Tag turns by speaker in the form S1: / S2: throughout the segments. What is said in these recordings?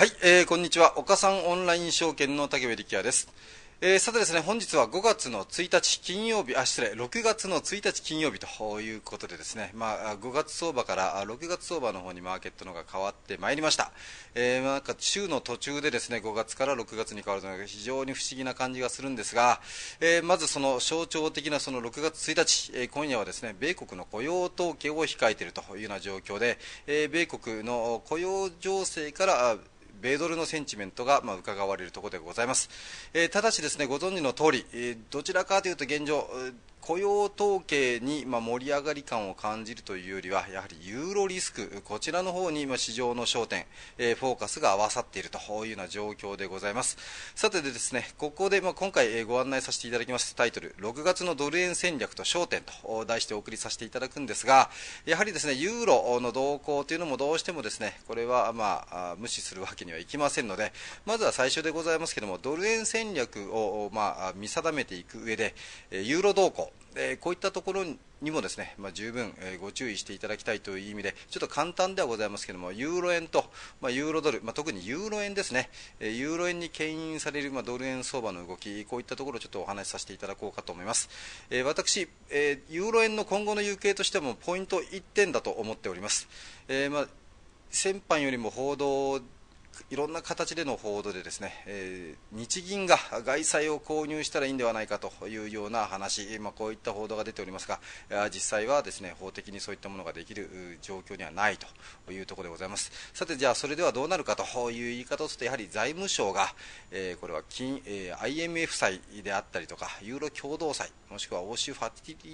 S1: はい、えー、こんにちは。岡さんオンライン証券の竹部力也です。えー、さてですね、本日は5月の1日金曜日、あ、失礼、6月の1日金曜日ということでですね、まあ、5月相場から6月相場の方にマーケットのが変わってまいりました。えー、なんか週の途中でですね、5月から6月に変わるというのが非常に不思議な感じがするんですが、えー、まずその象徴的なその6月1日、えー、今夜はですね、米国の雇用統計を控えているというような状況で、えー、米国の雇用情勢から、米ドルのセンチメントが、まあ、伺われるところでございます、えー、ただしですねご存知の通り、えー、どちらかというと現状雇用統計に盛り上がり感を感じるというよりはやはりユーロリスクこちらの方に市場の焦点フォーカスが合わさっているというような状況でございますさてでですねここで今回ご案内させていただきますタイトル6月のドル円戦略と焦点と題してお送りさせていただくんですがやはりですねユーロの動向というのもどうしてもですねこれはまあ無視するわけにはいきませんのでまずは最初でございますけどもドル円戦略をまあ見定めていく上でユーロ動向えー、こういったところにもですね、まあ、十分、えー、ご注意していただきたいという意味で、ちょっと簡単ではございますけども、ユーロ円と、まあ、ユーロドル、まあ、特にユーロ円ですね、えー、ユーロ円に牽引される、まあ、ドル円相場の動き、こういったところをちょっとお話しさせていただこうかと思います。えー、私、えー、ユーロ円の今後の行方としても、ポイント1点だと思っております。えーまあ先般よりも報道いろんな形での報道でですね、えー、日銀が外債を購入したらいいんではないかというような話、まあ、こういった報道が出ておりますが、実際はですね法的にそういったものができる状況にはないというところでございます。さて、じゃあそれではどうなるかという言い方をすると、やはり財務省が、えー、これは金、えー、IMF 債であったりとか、ユーロ共同債、もしくは欧州ファティテ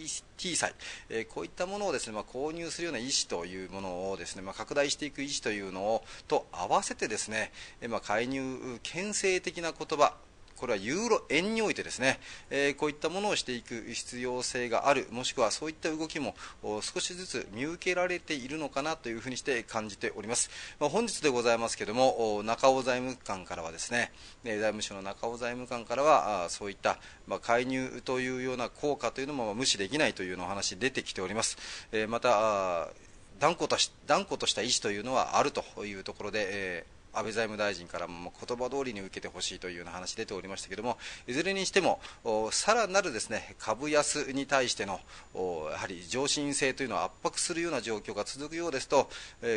S1: ィ債、えこういったものをですね、まあ、購入するような意思というものをですね、まあ、拡大していく意思というのをと合わせてですねですね、まあ、介入牽制的な言葉これはユーロ円においてですね、えー、こういったものをしていく必要性がある、もしくはそういった動きも少しずつ見受けられているのかなというふうにして感じております。まあ、本日でございますけれども、中尾財務官からはですね、財務省の中尾財務官からは、あそういった、まあ、介入というような効果というのも無視できないというような話出てきております。えー、また断固とし、断固とした意思というのはあるというところで、えー安倍財務大臣からも言葉通りに受けてほしいというような話出ておりましたけれども、いずれにしても、さらなるですね株安に対してのやはり上進性というのを圧迫するような状況が続くようですと、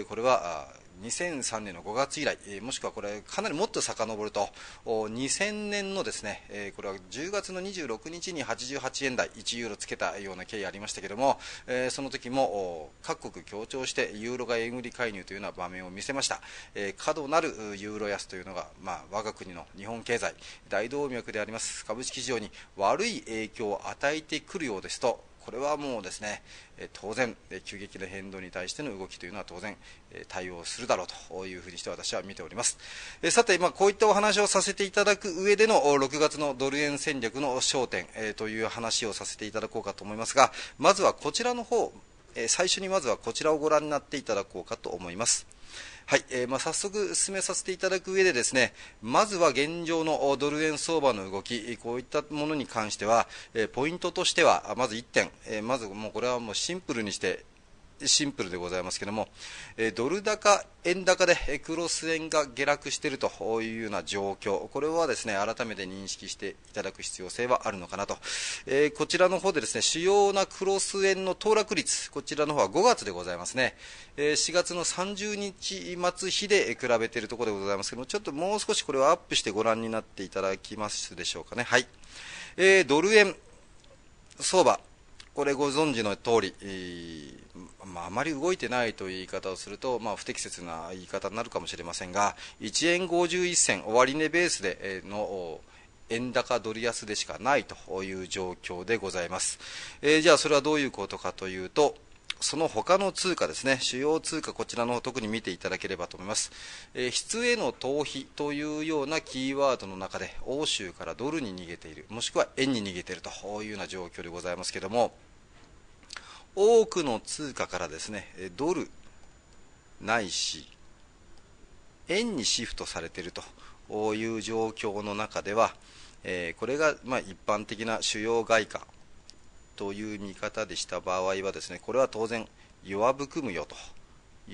S1: これは2003年の5月以来、えー、もしくはこれかなりもっと遡ると2000年のですね、えー、これは10月の26日に88円台1ユーロつけたような経緯ありましたけれども、えー、その時も各国協調してユーロが円売り介入というような場面を見せました、え過度なるユーロ安というのが、まあ、我が国の日本経済大動脈であります株式市場に悪い影響を与えてくるようですとこれはもうですね当然、急激な変動に対しての動きというのは当然対応するだろうというふうにして私は見ておりますさて、こういったお話をさせていただく上での6月のドル円戦略の焦点という話をさせていただこうかと思いますがまずはこちらの方最初にまずはこちらをご覧になっていただこうかと思います。はい、えー、まあ、早速進めさせていただく上でですね、まずは現状のドル円相場の動き、こういったものに関しては、えー、ポイントとしては、まず1点、えー、まずもうこれはもうシンプルにして、シンプルでございますけども、えドル高、円高でクロス円が下落しているというような状況、これはですね改めて認識していただく必要性はあるのかなと、えこちらの方でですね主要なクロス円の騰落率、こちらの方は5月でございますね、え4月の30日末日で比べているところでございますけども、ちょっともう少しこれをアップしてご覧になっていただきますでしょうかね。はいえー、ドル円相場、これご存知の通り、まあ、あまり動いてないという言い方をすると、まあ、不適切な言い方になるかもしれませんが、1円51銭、終値ベースでの円高ドル安でしかないという状況でございます。えー、じゃあ、それはどういうことかというと、その他の通貨ですね、主要通貨、こちらの方特に見ていただければと思います。えー、質への逃避というようなキーワードの中で、欧州からドルに逃げている、もしくは円に逃げているというような状況でございますけれども、多くの通貨からですねドルないし円にシフトされているという状況の中では、えこれがま一般的な主要外貨という見方でした場合はですねこれは当然弱含むよと。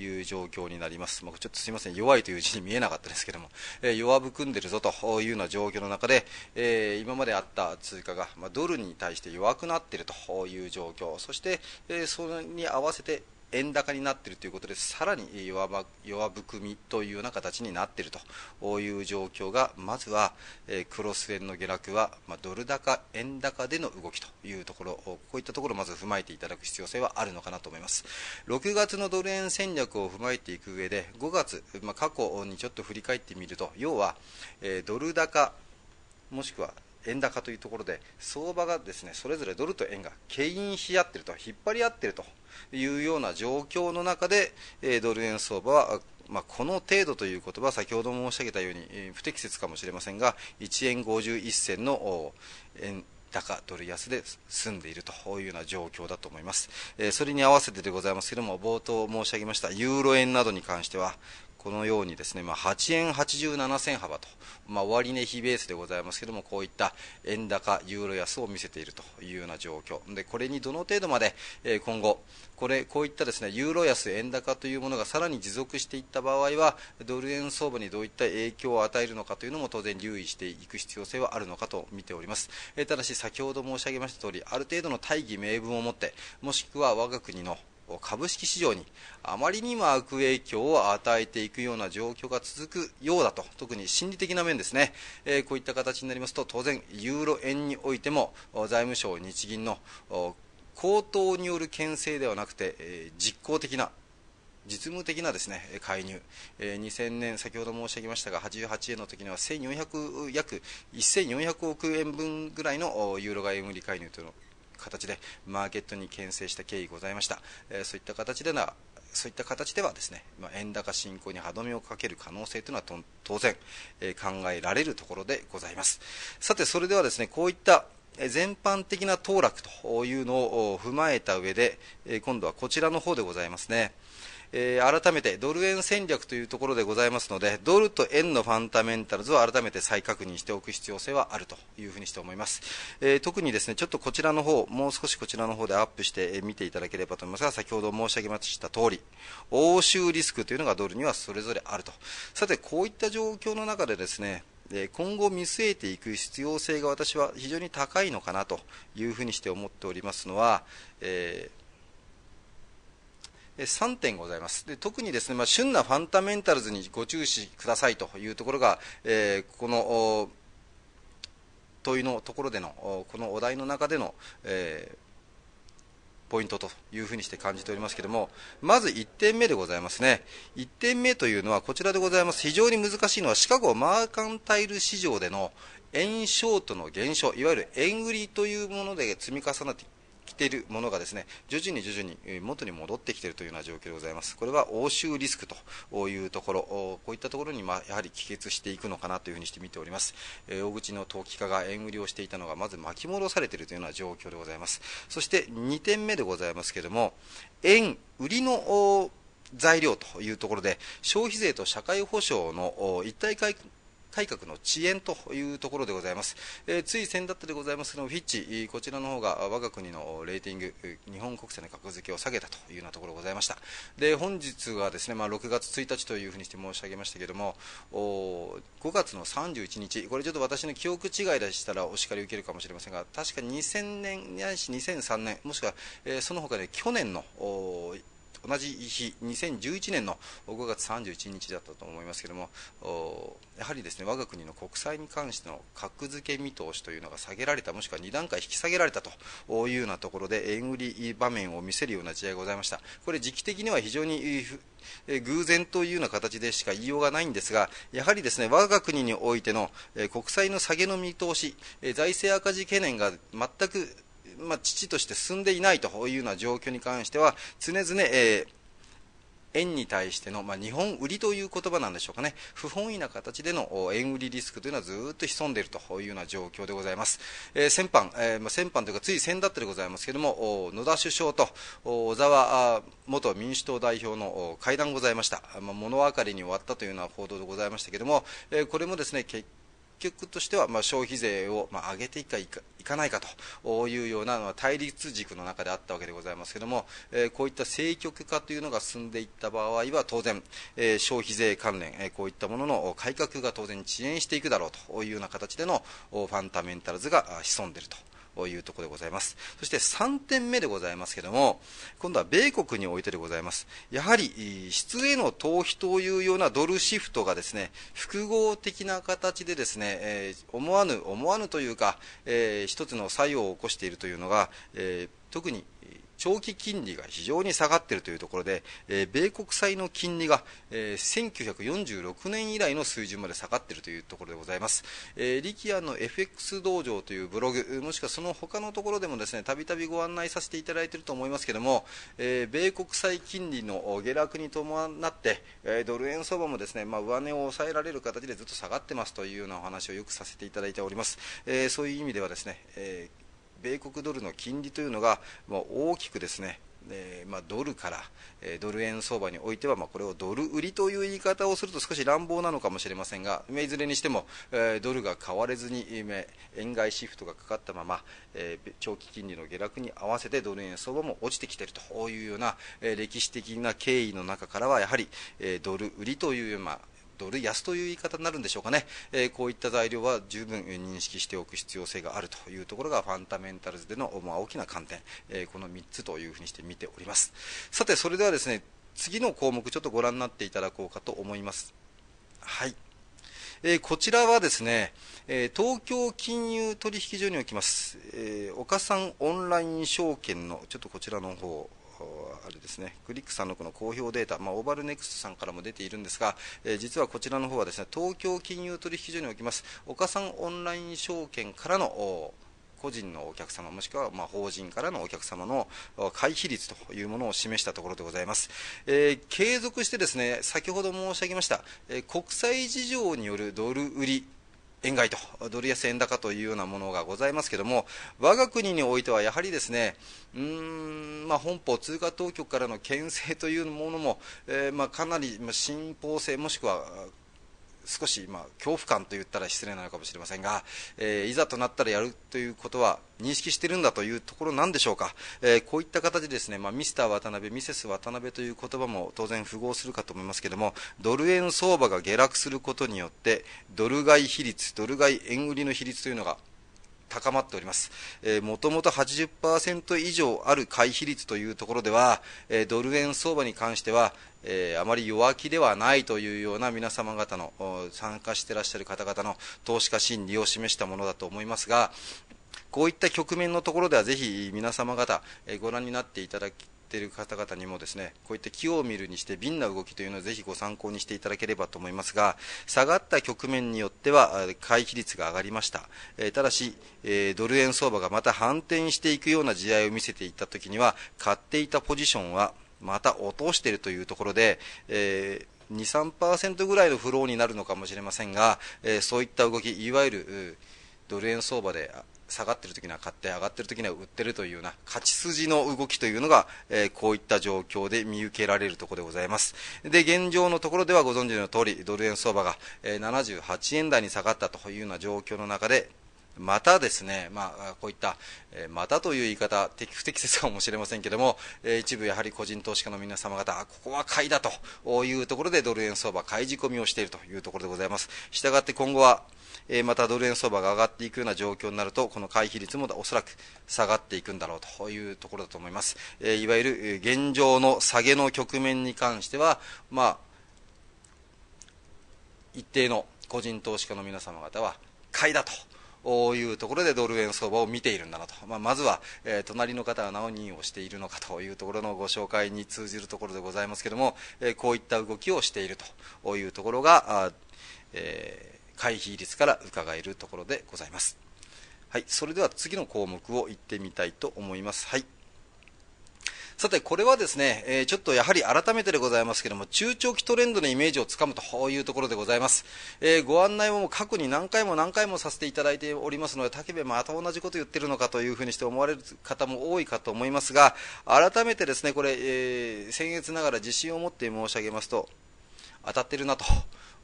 S1: いう状況になります、まあ、ちょっとすみません、弱いという字に見えなかったですけども、えー、弱含んでるぞというような状況の中で、えー、今まであった通貨が、まあ、ドルに対して弱くなっているという状況、そして、えー、それに合わせて円高になっているということで、さらに弱弱含みというような形になっているという状況が、まずは、えー、クロス円の下落は、まあ、ドル高、円高での動きというところ、こういったところをまず踏まえていただく必要性はあるのかなと思います。6月のドル円戦略を踏まえていく上で、5月、まあ、過去にちょっと振り返ってみると、要は、えー、ドル高、もしくは円高というところで相場がですねそれぞれドルと円が牽引し合っていると引っ張り合っているというような状況の中で、えドル円相場はまあ、この程度という言葉は先ほど申し上げたように不適切かもしれませんが1円51銭の円高ドル安で済んでいるというような状況だと思います、えそれに合わせてでございますけれども冒頭申し上げましたユーロ円などに関してはこのようにですね、まあ、8円87銭幅と、まあ、終値比ベースでございますけども、こういった円高、ユーロ安を見せているというような状況、でこれにどの程度まで、え今後、これこういったですねユーロ安、円高というものがさらに持続していった場合は、ドル円相場にどういった影響を与えるのかというのも当然留意していく必要性はあるのかと見ております。えただし先ほど申し上げました通り、ある程度の大義名分を持って、もしくは我が国の株式市場にあまりにも悪影響を与えていくような状況が続くようだと特に心理的な面ですね、えー、こういった形になりますと当然ユーロ円においても財務省日銀の高騰による牽制ではなくて、えー、実効的な実務的なですね介入、えー、2000年、先ほど申し上げましたが、88円の時には1400約1400億円分ぐらいのユーロ買い売り介入というの形でマーケットに牽制した経緯ございました、えそういった形でなそういった形ではですね、ま円高進行に歯止めをかける可能性というのは当然、え考えられるところでございますさてそれではですねこういった全般的な騰落というのを踏まえた上で今度はこちらの方でございますねえー、改めてドル円戦略というところでございますので、ドルと円のファンダメンタルズを改めて再確認しておく必要性はあるというふうにして思います。えー、特にですね、ちょっとこちらの方、もう少しこちらの方でアップして見ていただければと思いますが、先ほど申し上げました通り、欧州リスクというのがドルにはそれぞれあると。さて、こういった状況の中でですね、今後見据えていく必要性が私は非常に高いのかなというふうにして思っておりますのは、えー3点ございます。で特にですね、まあ、旬なファンダメンタルズにご注視くださいというところが、えー、この問いのところでの、このお題の中での、えーポイントというふうにして感じておりますけれども、まず1点目でございますね。1点目というのはこちらでございます。非常に難しいのはシカゴマーカンタイル市場での円ショートの減少、いわゆる円売りというもので積み重なって来ているものがですね徐々に徐々に元に戻ってきているというような状況でございます。これは欧州リスクというところ、こういったところにまやはり帰結していくのかなというふうにして見ております。え大口の投機家が円売りをしていたのがまず巻き戻されているというような状況でございます。そして2点目でございますけれども、円売りの材料というところで消費税と社会保障の一体改革の遅延というところでございます、えー、つい先だったでございますけどもフィッチこちらの方が我が国のレーティング日本国債の格付けを下げたというようなところございましたで本日はですね、まあ、6月1日というふうにして申し上げましたけどもお5月の31日これちょっと私の記憶違いでしたらお叱り受けるかもしれませんが確か2000年し2003年もしくは、えー、その他で去年のお同じ日、2011年の5月31日だったと思いますけれども、やはりですね我が国の国債に関しての格付け見通しというのが下げられた、もしくは2段階引き下げられたというようなところで、円売り場面を見せるような事態がございました。これ時期的には非常に偶然というような形でしか言いようがないんですが、やはりですね我が国においての国債の下げの見通し、財政赤字懸念が全くまあ、父として進んでいないというような状況に関しては、常々、えー円に対しての、まあ、日本売りという言葉なんでしょうかね、不本意な形での円売りリスクというのはずっと潜んでいるというような状況でございます。えー、先般、えー、まあ、先般というか、つい先だったでございますけれども、野田首相と小沢元民主党代表の会談ございました、まあ、物別れに終わったというような報道でございましたけれども、えー、これもですね、結局としては、まあ、消費税を、まあ、上げていくかいかいかないかというような対立軸の中であったわけでございますけども、えー、こういった政局化というのが進んでいった場合は当然、えー、消費税関連、えー、こういったものの改革が当然遅延していくだろうというような形でのファンダメンタルズが潜んでいると。というところでございます。そして3点目でございますけども、今度は米国においてでございます。やはり、質への逃避というようなドルシフトがですね、複合的な形でですね、えー、思わぬ、思わぬというか、えー、一つの作用を起こしているというのが、えー、特に長期金利が非常に下がっているというところで、えー、米国債の金利が、えー、1946年以来の水準まで下がっているというところでございます、えー、リキアの FX 道場というブログもしくはその他のところでもですねたびたびご案内させていただいていると思いますけども、えー、米国債金利の下落に伴って、えー、ドル円相場もですね、まあ、上値を抑えられる形でずっと下がってますというようなお話をよくさせていただいております、えー、そういう意味ではですね、えー米国ドルの金利というのが、大きくですねえーまあ、ドルから、えー、ドル円相場においては、まあ、これをドル売りという言い方をすると少し乱暴なのかもしれませんが、いずれにしても、えー、ドルが買われずに、えー、円買いシフトがかかったまま、えー、長期金利の下落に合わせてドル円相場も落ちてきているというような、えー、歴史的な経緯の中からはやはり、えー、ドル売りという、まあドル安という言い方になるんでしょうかね、えこういった材料は十分認識しておく必要性があるというところがファンダメンタルズでの、ま大きな観点、えこの3つというふうにして見ておりますさてそれではですね次の項目ちょっとご覧になっていただこうかと思いますはいえこちらはですね、え東京金融取引所におきます、えー、岡さんオンライン証券の、ちょっとこちらの方、あれですねクリックさんのこの公表データ、まあ、オーバルネクストさんからも出ているんですが、えー、実はこちらの方はですね東京金融取引所におきます岡さんオンライン証券からの個人のお客様もしくはま法人からのお客様の回避率というものを示したところでございます、えー、継続してですね先ほど申し上げました、えー、国際事情によるドル売り円買いと、ドル安円高というようなものがございますけども、我が国においてはやはりですね、うーん、まあ、本邦通貨当局からの牽制というものも、えー、まあ、かなり信奉性もしくは少し、まあ、恐怖感と言ったら失礼なのかもしれませんが、えー、いざとなったらやるということは認識しているんだというところなんでしょうか、えー、こういった形でですね、まあ、ミスター渡辺、ミセス渡辺という言葉も当然符合するかと思いますけれども、ドル円相場が下落することによって、ドル買い比率、ドル買い円売りの比率というのが高まっております。えもともと80%以上ある回避率というところでは、えー、ドル円相場に関しては、えー、あまり弱気ではないというような皆様方の参加していらっしゃる方々の投資家心理を示したものだと思いますが、こういった局面のところではぜひ皆様方、えご覧になっていただきっている方々にもですねこういった木を見るにして瓶な動きというのをぜひご参考にしていただければと思いますが下がった局面によっては回避率が上がりました、えただし、えドル円相場がまた反転していくような地合いを見せていった時には買っていたポジションはまた落としているというところで、えー23%ぐらいのフローになるのかもしれませんが、えー、そういった動き、いわゆるドル円相場で下がってる時には買って上がってる時には売ってるというような勝ち筋の動きというのが、えー、こういった状況で見受けられるところでございますで現状のところではご存知の通りドル円相場が、えー、78円台に下がったというような状況の中でまたですね、まあ、こういった、えまたという言い方、不適切かもしれませんけども、え一部やはり個人投資家の皆様方、ここは買いだというところでドル円相場、買い仕込みをしているというところでございます。したがって今後は、えまたドル円相場が上がっていくような状況になると、この回避率もおそらく下がっていくんだろうというところだと思います。えいわゆる現状の下げの局面に関しては、まあ、一定の個人投資家の皆様方は買いだと。いうところでドル円相場を見ているんだなと、まあ、まずは、えー、隣の方は何をしているのかというところのご紹介に通じるところでございますけども、えー、こういった動きをしているというところが、えー、回避率から伺えるところでございます。はい、それでは次の項目を行ってみたいと思います。はいさて、これはですね、えー、ちょっとやはり改めてでございますけども、中長期トレンドのイメージをつかむというところでございます。えー、ご案内も過去に何回も何回もさせていただいておりますので、武部また同じこと言ってるのかというふうにして思われる方も多いかと思いますが、改めてですね、これ、えー、僭越ながら自信を持って申し上げますと、当たってるな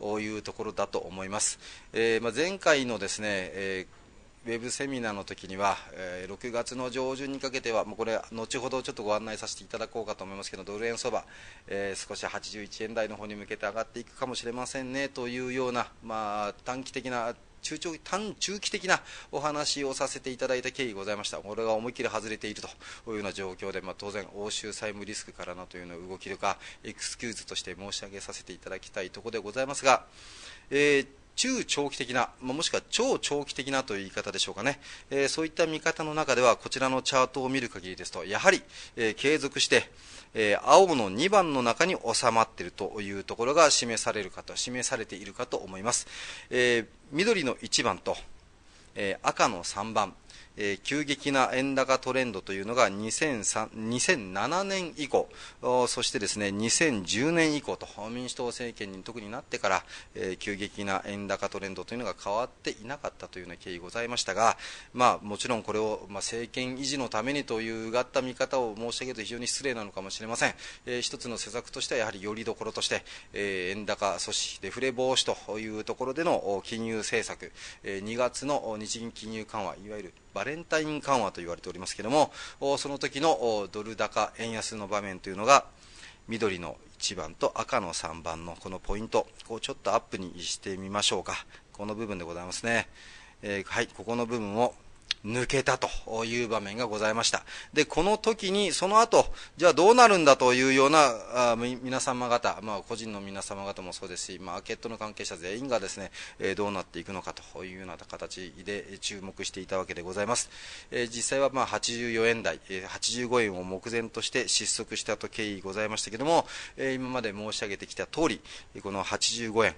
S1: というところだと思います。えー、まあ、前回のですね、えーウェブセミナーの時には、えー、6月の上旬にかけては、もうこれ、後ほどちょっとご案内させていただこうかと思いますけど、ドル円相場、えー、少し81円台の方に向けて上がっていくかもしれませんねというような、まあ、短期的な中長短中期的なお話をさせていただいた経緯ございました、これが思いっきり外れているというような状況で、まあ、当然、欧州債務リスクからのというの動きとか、エクスキューズとして申し上げさせていただきたいところでございますが、えー中長期的な、もしくは超長期的なという言い方でしょうかね、えー、そういった見方の中では、こちらのチャートを見る限りですと、やはり、えー、継続して、えー、青の2番の中に収まっているというところが示されるかと、示されているかと思います。え緑の1番と、え赤の3番、えー、急激な円高トレンドというのが2 0 0 7年以降そしてですね2010年以降と民主党政権に特になってから、えー、急激な円高トレンドというのが変わっていなかったというような経緯ございましたが、まあ、もちろんこれを、まあ、政権維持のためにというがった見方を申し上げると非常に失礼なのかもしれません、えー、一つの施策としてはやはりよりどころとして、えー、円高阻止デフレ防止というところでの金融政策、えー、2月の日銀金融緩和いわゆるバレンタイン緩和と言われておりますけども、その時のドル高円安の場面というのが、緑の1番と赤の3番のこのポイントをちょっとアップにしてみましょうか。この部分でございますね。えー、はい、ここの部分を抜けたという場面がございました。で、この時に、その後、じゃあどうなるんだというような、あ皆様方、まあ、個人の皆様方もそうですし、マーケットの関係者全員がですね、えー、どうなっていくのかというような形で注目していたわけでございます。えー、実際はまあ84円台、え85円を目前として失速したと経緯ございましたけども、え今まで申し上げてきた通り、この85円、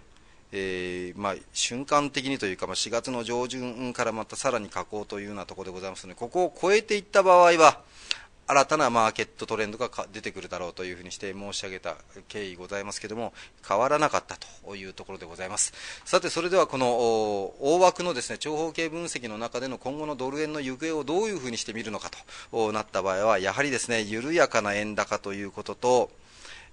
S1: えー、まあ、瞬間的にというか、まあ、4月の上旬からまたさらに下降というようなところでございますので、ここを超えていった場合は、新たなマーケットトレンドが出てくるだろうというふうにして申し上げた経緯ございますけども、変わらなかったというところでございます。さて、それではこの大枠のですね、長方形分析の中での今後のドル円の行方をどういうふうにして見るのかとなった場合は、やはりですね、緩やかな円高ということと、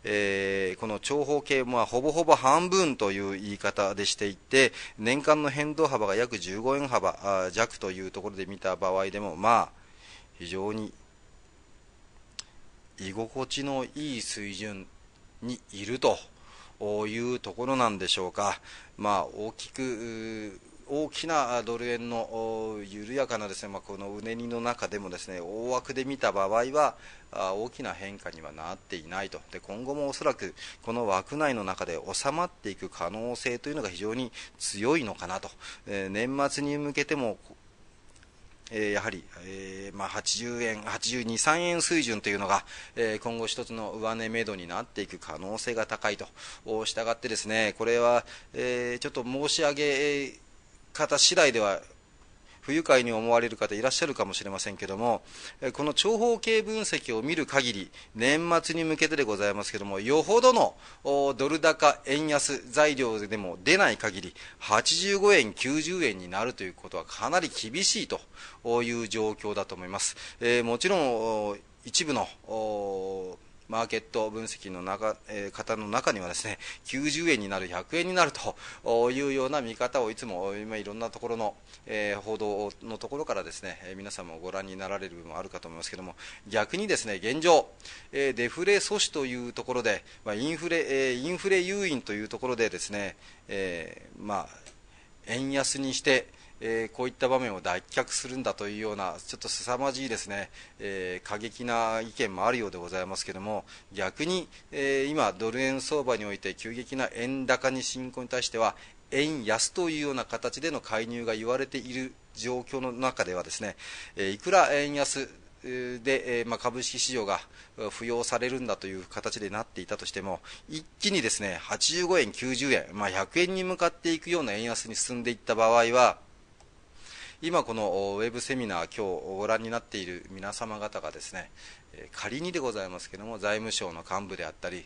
S1: えー、この長方形、まあ、ほぼほぼ半分という言い方でしていて、年間の変動幅が約15円幅弱というところで見た場合でも、まあ、非常に居心地のいい水準にいるというところなんでしょうか。まあ、大きく大きなドル円の緩やかなですね、まあ、このうねりの中でもですね大枠で見た場合は大きな変化にはなっていないとで今後もおそらくこの枠内の中で収まっていく可能性というのが非常に強いのかなと、えー、年末に向けてもえやはり、えー、まあ、80円、82、3円水準というのが、えー、今後一つの上値めどになっていく可能性が高いと、したがってですね、これは、えー、ちょっと申し上げ、方次第では不愉快に思われる方いらっしゃるかもしれませんけども、この長方形分析を見る限り、年末に向けてでございますけども、よほどのドル高、円安材料でも出ない限り、85円、90円になるということはかなり厳しいという状況だと思います。えー、もちろん一部のマーケット分析の中、えー、方の中にはですね90円になる100円になるというような見方をいつも今いろんなところの、えー、報道のところからですね皆さんもご覧になられる部分もあるかと思いますけども逆にですね現状、えー、デフレ阻止というところで、まあ、インフレ、えインフレ誘引というところでですね、えまあ、円安にしてえー、こういった場面を脱却するんだというようなちょっと凄まじいですね、えー、過激な意見もあるようでございますけれども逆に、えー、今、ドル円相場において急激な円高に進行に対しては円安というような形での介入が言われている状況の中ではですね、えいくら円安で、えまあ、株式市場が扶養されるんだという形でなっていたとしても一気にですね85円、90円、まあ、100円に向かっていくような円安に進んでいった場合は今このウェブセミナー今日ご覧になっている皆様方がですね仮にでございますけれども財務省の幹部であったり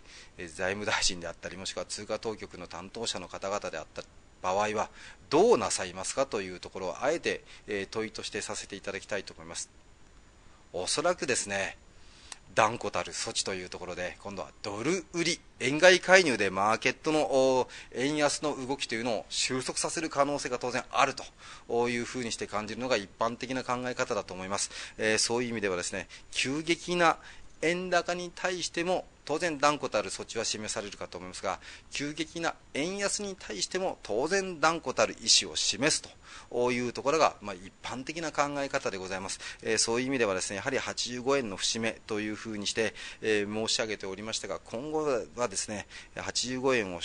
S1: 財務大臣であったりもしくは通貨当局の担当者の方々であった場合はどうなさいますかというところをあえて問いとしてさせていただきたいと思いますおそらくですね断固たる措置というところで、今度はドル売り、円買い介入でマーケットの円安の動きというのを収束させる可能性が当然あるというふうにして感じるのが一般的な考え方だと思います。えー、そういう意味ではですね、急激な円高に対しても当然断固たる措置は示されるかと思いますが、急激な円安に対しても当然断固たる意思を示すというところが、まあ、一般的な考え方でございます、えー、そういう意味ではですね、やはり85円の節目というふうにして、えー、申し上げておりましたが、今後はですね、85円を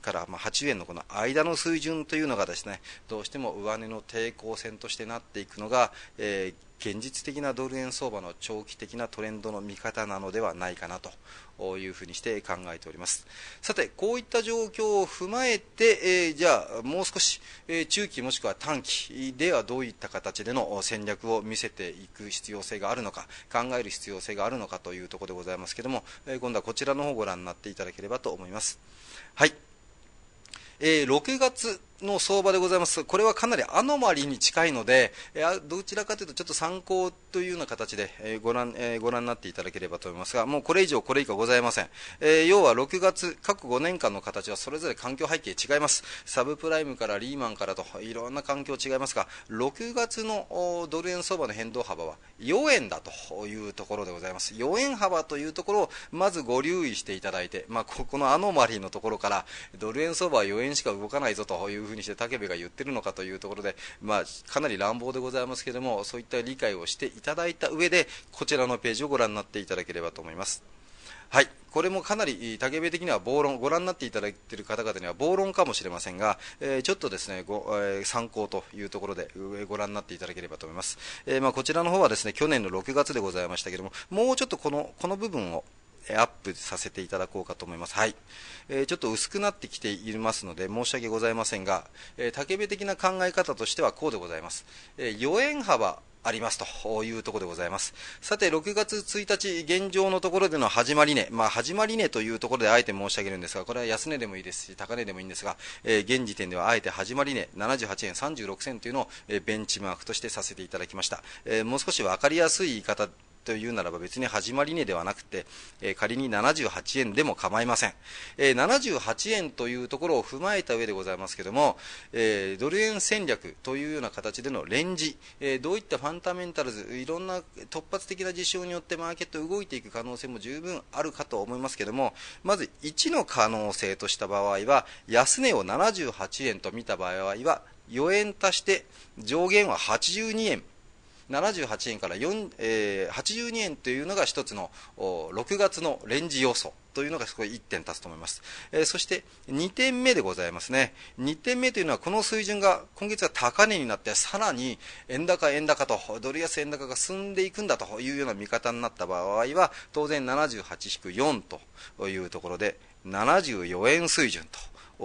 S1: からま8円のこの間の水準というのがですねどうしても上値の抵抗線としてなっていくのが、えー、現実的なドル円相場の長期的なトレンドの見方なのではないかなというふうにして考えておりますさてこういった状況を踏まえて、えー、じゃあもう少し、えー、中期もしくは短期ではどういった形での戦略を見せていく必要性があるのか考える必要性があるのかというところでございますけども、え今度はこちらの方をご覧になっていただければと思いますはいえー、6月の相場でございます。これはかなりアノマリーに近いので、えどちらかというとちょっと参考というような形で、えご覧、えご覧になっていただければと思いますが、もうこれ以上これ以下ございません。え要は6月、各5年間の形はそれぞれ環境背景違います。サブプライムからリーマンからといろんな環境違いますが、6月のドル円相場の変動幅は4円だというところでございます。4円幅というところをまずご留意していただいて、まあ、ここのアノマリーのところからドル円相場は4円しか動かないぞというふうにして武部が言ってるのかというところで、まあ、かなり乱暴でございますけれども、そういった理解をしていただいた上で、こちらのページをご覧になっていただければと思います。はい、これもかなり武部的には暴論、ご覧になっていただいている方々には暴論かもしれませんが、えー、ちょっとですねご、えー、参考というところでご覧になっていただければと思います。えー、まあ、こちらの方はですね去年の6月でございましたけれども、もうちょっとこのこの部分を、アップさせていただこうかと思います。はい。えー、ちょっと薄くなってきていますので申し訳ございませんが、えー、竹部的な考え方としてはこうでございます。えー、4円幅ありますというところでございます。さて、6月1日、現状のところでの始まり値、まあ、始まり値というところであえて申し上げるんですが、これは安値でもいいですし、高値でもいいんですが、えー、現時点ではあえて始まり値78円36銭というのを、えー、ベンチマークとしてさせていただきました。えー、もう少し分かりやすい言い方というならば別に始まり値ではなくて、えー、仮に78円でも構いません、えー、78円というところを踏まえた上でございますけども、えー、ドル円戦略というような形でのレンジ、えー、どういったファンダメンタルズいろんな突発的な事象によってマーケット動いていく可能性も十分あるかと思いますけどもまず1の可能性とした場合は安値を78円と見た場合は4円足して上限は82円78円から4、えー、82円というのが一つの6月のレンジ要素というのがごい1点立つと思います、えー、そして2点目でございますね2点目というのはこの水準が今月は高値になってさらに円高円高とドル安円高が進んでいくんだというような見方になった場合は当然78-4というところで74円水準と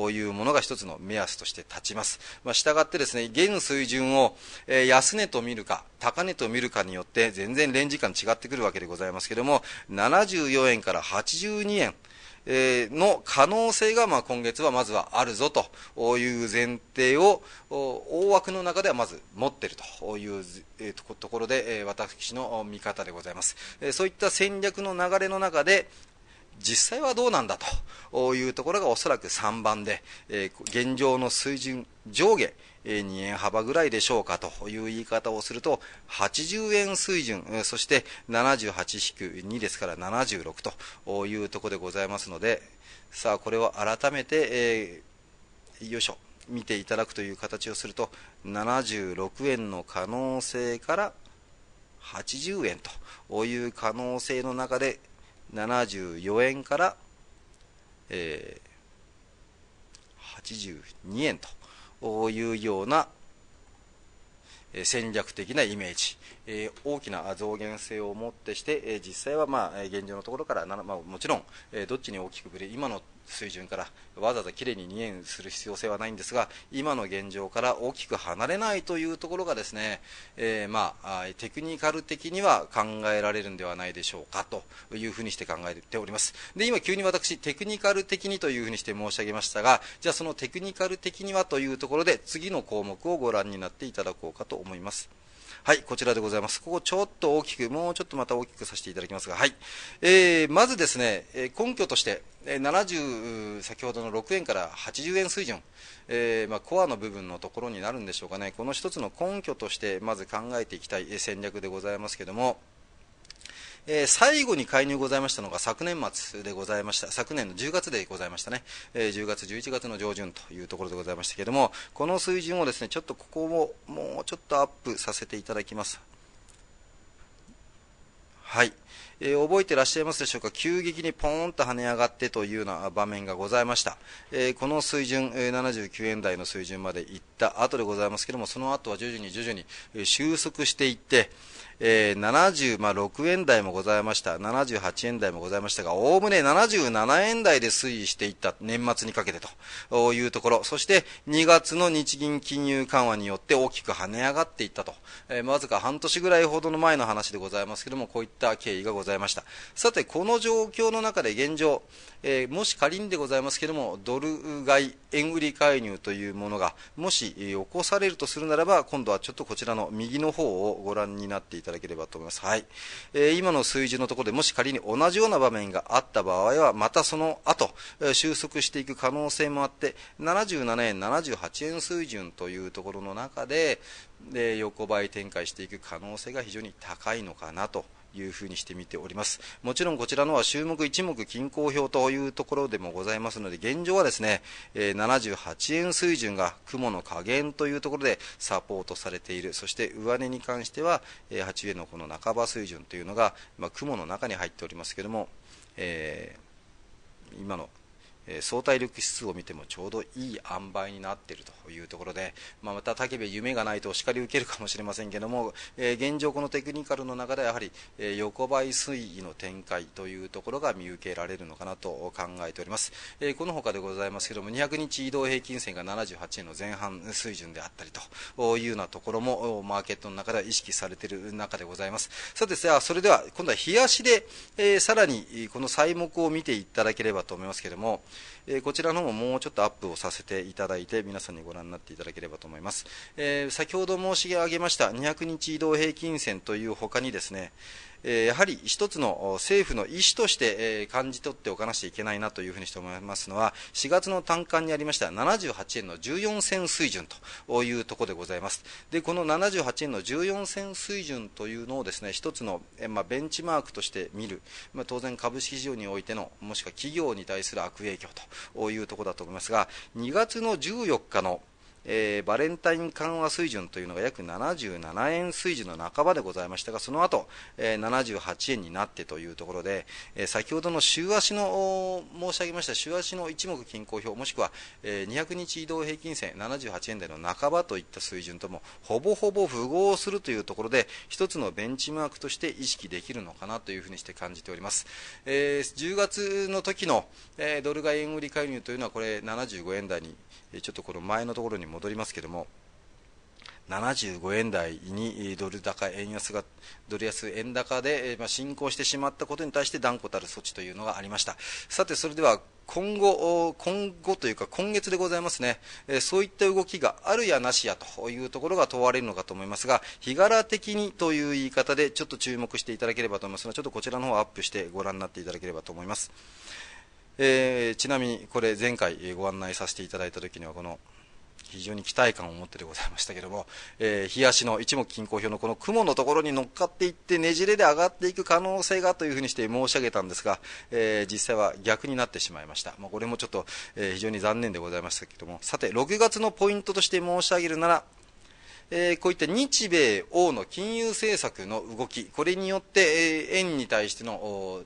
S1: いうものが一つの目安として立ちます。まあ、がってですね、現水準を、安値と見るか、高値と見るかによって全然レンジ感違ってくるわけでございますけれども、74円から82円、の可能性が、まあ、今月はまずはあるぞという前提を大枠の中ではまず持っているというところで私の見方でございます。そういった戦略の流れの中で実際はどうなんだというところがおそらく3番で、え現状の水準上下、え2円幅ぐらいでしょうかという言い方をすると、80円水準、そして78-2ですから76というところでございますので、さあ、これを改めて、えよいしょ、見ていただくという形をすると、76円の可能性から80円という可能性の中で、74円から、えー、82円というような戦略的なイメージ、えー、大きな増減性をもってして、えー、実際はまあ現状のところから、まあ、もちろん、えー、どっちに大きくぶれ、今の水準からわざわざきれいに2円する必要性はないんですが今の現状から大きく離れないというところがですね、えー、まあ、テクニカル的には考えられるんではないでしょうかというふうにして考えておりますで今急に私テクニカル的にというふうにして申し上げましたがじゃあそのテクニカル的にはというところで次の項目をご覧になっていただこうかと思います。はい、こちらでございます。ここちょっと大きく、もうちょっとまた大きくさせていただきますが、はい。えー、まずですね、根拠として、70、先ほどの6円から80円水準、えー、まあ、コアの部分のところになるんでしょうかね、この一つの根拠として、まず考えていきたい戦略でございますけども、えー、最後に介入ございましたのが昨年末でございました昨年の10月でございましたね、えー、10月、11月の上旬というところでございましたけれどもこの水準をですねちょっとここをもうちょっとアップさせていただきます。はい、えー、覚えてらっしゃいますでしょうか、急激にポーンと跳ね上がってというような場面がございました、えー、この水準、えー、79円台の水準まで行った後でございますけれども、その後は徐々に徐々に収束していって、えー、76、まあ、円台もございました、78円台もございましたが、おおむね77円台で推移していった年末にかけてというところ、そして2月の日銀金融緩和によって大きく跳ね上がっていったと、えー、わずか半年ぐらいほどの前の話でございますけれども、こういった経緯がございました。さて、この状況の中で現状、えー、もし仮にでございますけれども、ドル買い、円売り介入というものが、もし、え起こされるとするならば、今度はちょっとこちらの右の方をご覧になっていいただければと思います。はい。えー、今の水準のところでもし仮に同じような場面があった場合は、またその後、収束していく可能性もあって、77円、78円水準というところの中で、で横ばい展開していく可能性が非常に高いのかなというふうにしてみております。もちろんこちらのは週目一目均衡表というところでもございますので、現状はですね、え78円水準が雲の下限というところでサポートされている。そして上値に関しては、え8円のこの半ば水準というのが、ま雲の中に入っておりますけども、えー、今のえ相対力指数を見てもちょうどいい塩梅になっているというところで、まあ、また武部、夢がないとお叱り受けるかもしれませんけども、え現状、このテクニカルの中でやはり、え横ばい推移の展開というところが見受けられるのかなと考えております、えこの他でございますけども200日移動平均線が78円の前半水準であったりというようなところもマーケットの中では意識されている中でございますさてそれでは今度は日足で、えさらにこの細目を見ていただければと思いますけどもえー、こちらの方ももうちょっとアップをさせていただいて皆さんにご覧になっていただければと思います、えー、先ほど申し上げました200日移動平均線という他にですね、えやはり一つの政府の意思として、え感じ取っておかなきゃいけないなというふうにして思いますのは、4月の短観にありました78円の14銭水準というところでございます。で、この78円の14銭水準というのをですね、一つの、えまあ、ベンチマークとして見る、まあ、当然株式市場においての、もしくは企業に対する悪影響というところだと思いますが、2月の14日のえー、バレンタイン緩和水準というのが約77円水準の半ばでございましたが、その後、えー、78円になってというところで、えー、先ほどの週足の申し上げました週足の一目均衡表、もしくは、えー、200日移動平均線78円台の半ばといった水準ともほぼほぼ符合するというところで、一つのベンチマークとして意識できるのかなというふうにして感じております。えー、10月の時の、えー、ドル買い円売り介入というのはこれ75円台に、ちょっとこの前のところに戻りますけども、75円台にドル高、円安が、ドル安、円高で、ま進行してしまったことに対して断固たる措置というのがありました。さて、それでは今後、今後というか今月でございますね、えそういった動きがあるやなしやというところが問われるのかと思いますが、日柄的にという言い方でちょっと注目していただければと思いますので、ちょっとこちらの方をアップしてご覧になっていただければと思います。えー、ちなみにこれ前回ご案内させていただいた時にはこの非常に期待感を持ってでございましたけども、えー、日足の一目均衡表のこの雲のところに乗っかっていってねじれで上がっていく可能性がというふうにして申し上げたんですが、えー、実際は逆になってしまいました、まあ、これもちょっと、えー、非常に残念でございましたけどもさて6月のポイントとして申し上げるならえー、こういった日米欧の金融政策の動き、これによって、えー、円に対しての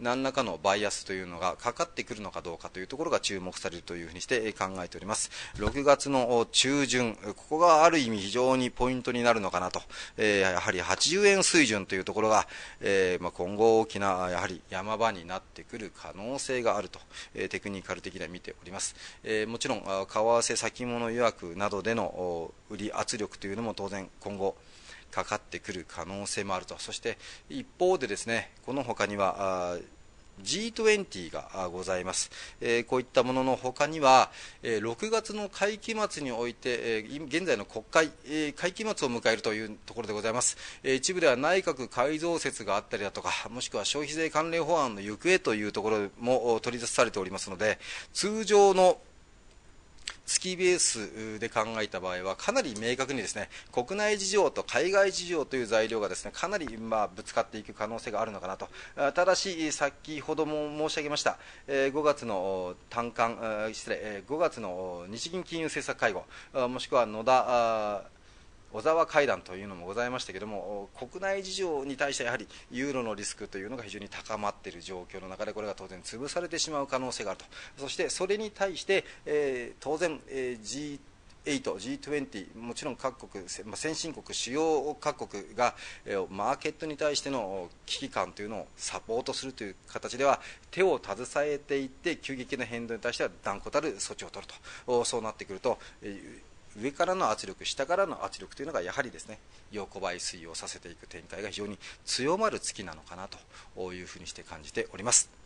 S1: 何らかのバイアスというのがかかってくるのかどうかというところが注目されるというふうにして考えております。6月の中旬、ここがある意味非常にポイントになるのかなと、えやはり80円水準というところが、えま今後大きなやはり山場になってくる可能性があると、えテクニカル的には見ております。えもちろん、為替先物予約などでの売り圧力というのも当然今後、かかってくる可能性もあると、そして一方で、ですねこの他には G20 がございます、えこういったものの他には、え6月の会期末において、え現在の国会、え会期末を迎えるというところでございます、え一部では内閣改造説があったりだとかもしくは消費税関連法案の行方というところも取り出されておりますので通常の月ベースで考えた場合はかなり明確にですね国内事情と海外事情という材料がですねかなりまぶつかっていく可能性があるのかなとただし、先ほども申し上げました5月の短観失礼5月の日銀金融政策会合もしくは野田小沢会談というのもございましたけれども国内事情に対してやはりユーロのリスクというのが非常に高まっている状況の中でこれが当然潰されてしまう可能性があるとそしてそれに対して、えー、当然、えー、G8、G20 もちろん各国先進国、主要各国が、えー、マーケットに対しての危機感というのをサポートするという形では手を携えていって急激な変動に対しては断固たる措置を取るとそうなってくると、えー上からの圧力、下からの圧力というのがやはりですね横ばい推移をさせていく展開が非常に強まる月なのかなというふうにして感じております。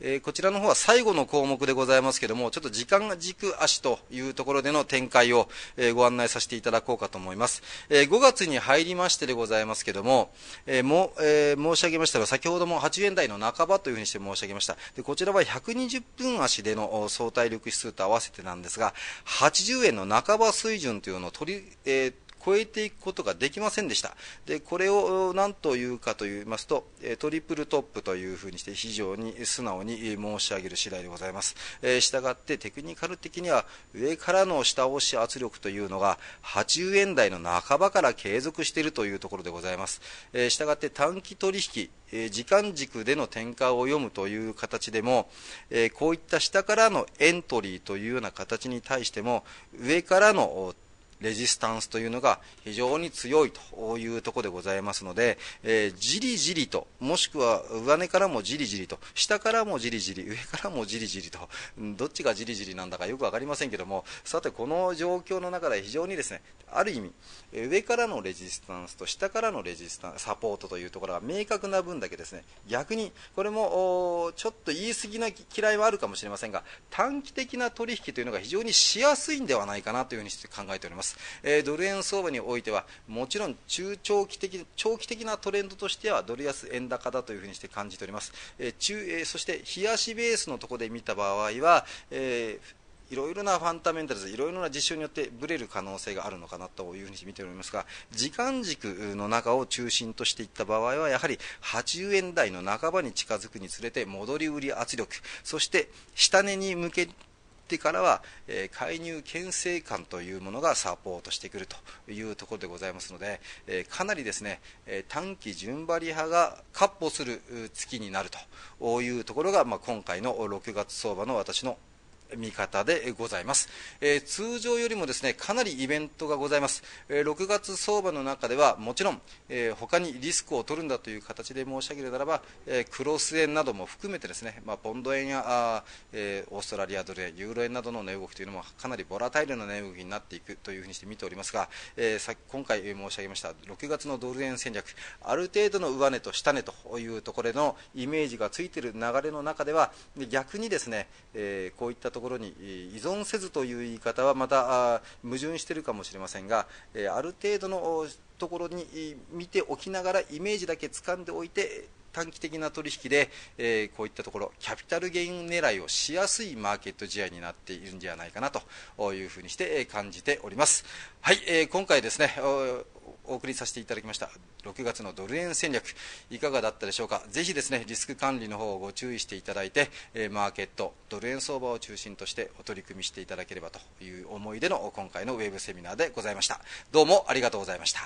S1: えー、こちらの方は最後の項目でございますけども、ちょっと時間が軸足というところでの展開を、えー、ご案内させていただこうかと思います。えー、5月に入りましてでございますけども、えも、え申し上げましたが、先ほども80円台の半ばというふうにして申し上げました。でこちらは120分足での相対力指数と合わせてなんですが、80円の半ば水準というのを取り、えー超えていくことができませんでした。で、これを何というかと言いますと、トリプルトップというふうにして非常に素直に申し上げる次第でございます。えしたがってテクニカル的には上からの下押し圧力というのが80円台の半ばから継続しているというところでございます。えしたがって短期取引、え時間軸での転換を読むという形でも、えこういった下からのエントリーというような形に対しても、上からのレジスタンスというのが非常に強いというところでございますので、えー、じりじりと、もしくは上根からもじりじりと、下からもじりじり、上からもじりじりと、どっちがじりじりなんだかよく分かりませんけども、さて、この状況の中で非常にですね、ある意味、上からのレジスタンスと下からのレジスタンス、サポートというところが明確な分だけですね、逆に、これもちょっと言い過ぎな嫌いはあるかもしれませんが、短期的な取引というのが非常にしやすいんではないかなというふうにして考えております。。えー、ドル円相場においては、もちろん中長期的、長期的なトレンドとしてはドル安円高だというふうにして感じております。えー、中、えー、そして日足ベースのところで見た場合は、えーいろいろなファンダメンタルズ、いろいろな実証によってブレる可能性があるのかなというふうに見ておりますが、時間軸の中を中心としていった場合は、やはり80円台の半ばに近づくにつれて、戻り売り圧力、そして下値に向けってからは、え介入牽制官というものがサポートしてくるというところでございますので、えかなりですね、え短期順張り派が闊歩する月になるというところが、まあ、今回の6月相場の私の見方でございます、えー、通常よりもですねかなりイベントがございます、えー、6月相場の中ではもちろん、えー、他にリスクを取るんだという形で申し上げるならば、えー、クロス円なども含めてですね、まあ、ポンド円やあ、えー、オーストラリアドルやユーロ円などの値動きというのもかなりボラタイルな値動きになっていくというふうにして見ておりますが、えー、さ今回申し上げました6月のドル円戦略ある程度の上値と下値というところのイメージがついている流れの中では逆にですね、えー、こういったとところに依存せずという言い方はまた矛盾しているかもしれませんが、えある程度のところに見ておきながらイメージだけ掴んでおいて短期的な取引で、えー、こういったところキャピタルゲイン狙いをしやすいマーケット試合になっているんではないかなというふうにして感じております。はい、えー、今回ですねお送りさせていただきました6月のドル円戦略いかがだったでしょうかぜひですねリスク管理の方をご注意していただいてマーケットドル円相場を中心としてお取り組みしていただければという思いでの今回のウェブセミナーでございましたどうもありがとうございました